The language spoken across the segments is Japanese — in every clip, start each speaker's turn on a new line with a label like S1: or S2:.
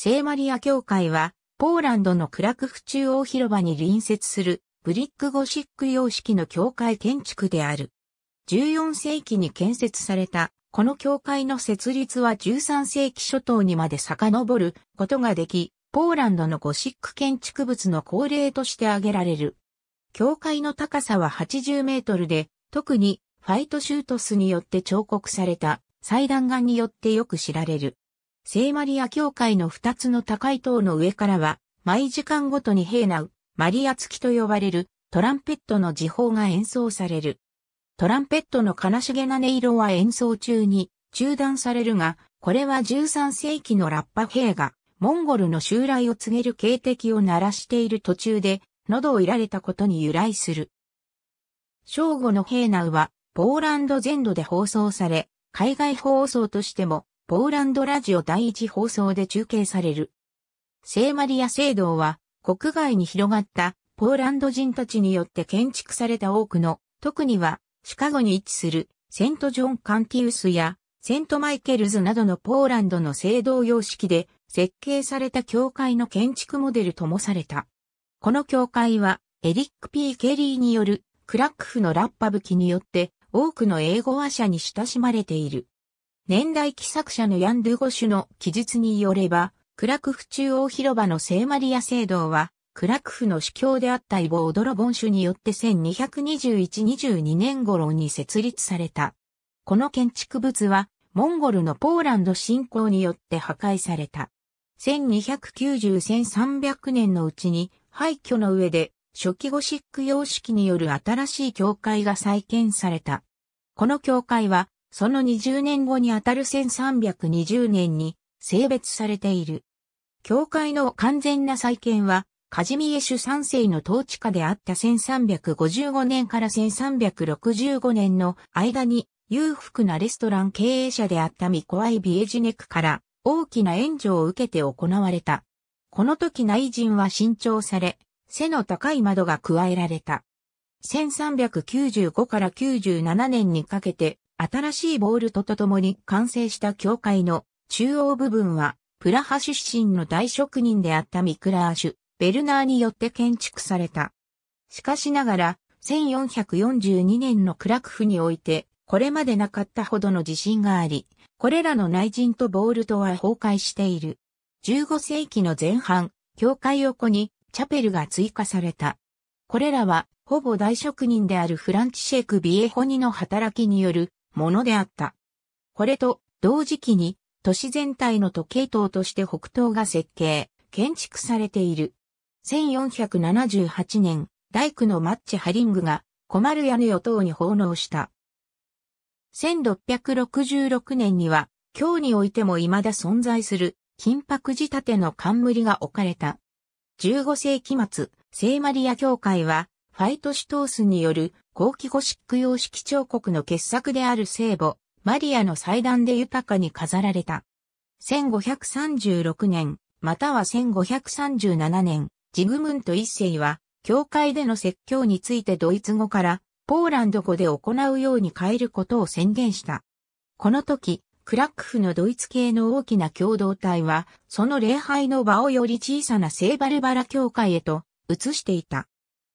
S1: 聖マリア教会は、ポーランドのクラクフ中央広場に隣接するブリックゴシック様式の教会建築である。14世紀に建設された、この教会の設立は13世紀初頭にまで遡ることができ、ポーランドのゴシック建築物の恒例として挙げられる。教会の高さは80メートルで、特にファイトシュートスによって彫刻された祭壇岩によってよく知られる。聖マリア教会の二つの高い塔の上からは、毎時間ごとに平なう、マリア付きと呼ばれるトランペットの時報が演奏される。トランペットの悲しげな音色は演奏中に中断されるが、これは13世紀のラッパ兵がモンゴルの襲来を告げる警笛を鳴らしている途中で喉をいられたことに由来する。正午のヘイナウはポーランド全土で放送され、海外放送としてもポーランドラジオ第一放送で中継される。聖マリア聖堂は、国外に広がったポーランド人たちによって建築された多くの、特にはシカゴに位置するセントジョン・カンティウスやセントマイケルズなどのポーランドの聖堂様式で設計された教会の建築モデルともされた。この教会はエリック・ピー・ケリーによるクラックフのラッパ吹きによって多くの英語話者に親しまれている。年代記作者のヤン・ドゥゴシュの記述によれば、クラクフ中央広場の聖マリア聖堂は、クラクフの主教であったイボオドロボン主によって1221-22年頃に設立された。この建築物は、モンゴルのポーランド侵攻によって破壊された。1290-1300年のうちに廃墟の上で初期ゴシック様式による新しい教会が再建された。この教会はその20年後にあたる1320年に性別されている。教会の完全な再建は、カジミエシュ三世の統治下であった1355年から1365年の間に裕福なレストラン経営者であったミコアイ・ビエジネクから大きな援助を受けて行われた。この時内陣は新調され、背の高い窓が加えられた。1395から97年にかけて新しいボールトと共に完成した教会の中央部分は、プラハ出身の大職人であったミクラーシュ、ベルナーによって建築された。しかしながら、1442年のクラクフにおいて、これまでなかったほどの地震があり、これらの内陣とボールトは崩壊している。15世紀の前半、教会横にチャペルが追加された。これらは、ほぼ大職人であるフランチシェイク・ビエホニの働きによるものであった。これと同時期に都市全体の時計塔として北東が設計、建築されている。1478年、大工のマッチ・ハリングが、困る屋根を塔に奉納した。1666年には、今日においても未だ存在する、金箔仕立ての冠が置かれた。15世紀末、聖マリア教会は、ファイトシトースによる後期ゴシック様式彫刻の傑作である聖母、マリアの祭壇で豊かに飾られた。1536年、または1537年、ジグムント一世は、教会での説教についてドイツ語から、ポーランド語で行うように変えることを宣言した。この時、クラックフのドイツ系の大きな共同体は、その礼拝の場をより小さな聖バルバラ教会へと移していた。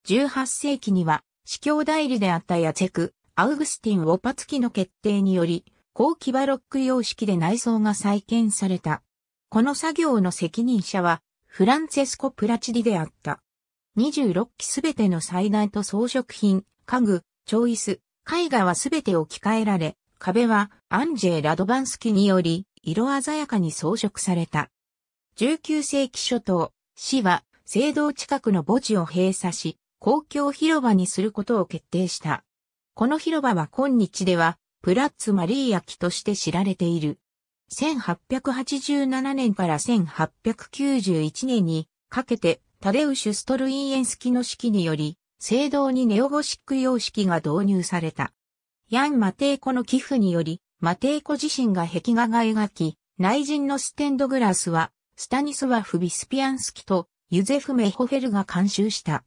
S1: 18世紀には司教代理であったヤツェク、アウグスティン・オパツキの決定により、後期バロック様式で内装が再建された。この作業の責任者は、フランセェスコ・プラチディであった。26機すべての祭壇と装飾品、家具、調椅子、絵画はすべて置き換えられ、壁はアンジェ・ラドバンスキにより、色鮮やかに装飾された。19世紀初頭、市は、聖堂近くの墓地を閉鎖し、公共広場にすることを決定した。この広場は今日では、プラッツ・マリー焼きとして知られている。1887年から1891年にかけてタデウシュ・ストルイーエンスキの式により、聖堂にネオゴシック様式が導入された。ヤン・マテイコの寄付により、マテイコ自身が壁画が描き、内陣のステンドグラスは、スタニスワフ・ビスピアンスキとユゼフ・メホフェルが監修した。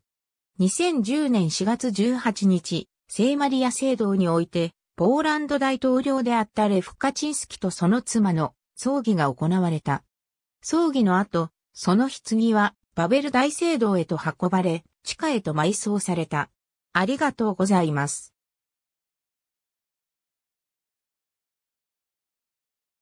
S1: 2010年4月18日、聖マリア聖堂において、ポーランド大統領であったレフカチンスキとその妻の葬儀が行われた。葬儀の後、その棺はバベル大聖堂へと運ばれ、地下へと埋葬された。ありがとうございます。